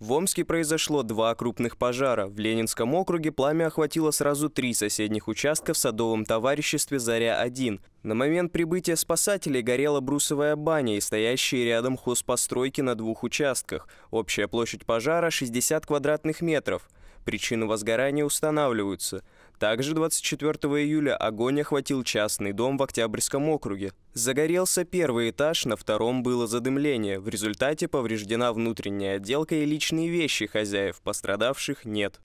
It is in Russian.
В Омске произошло два крупных пожара. В Ленинском округе пламя охватило сразу три соседних участка в садовом товариществе «Заря-1». На момент прибытия спасателей горела брусовая баня и стоящие рядом хозпостройки на двух участках. Общая площадь пожара – 60 квадратных метров. Причины возгорания устанавливаются. Также 24 июля огонь охватил частный дом в Октябрьском округе. Загорелся первый этаж, на втором было задымление. В результате повреждена внутренняя отделка и личные вещи хозяев, пострадавших нет.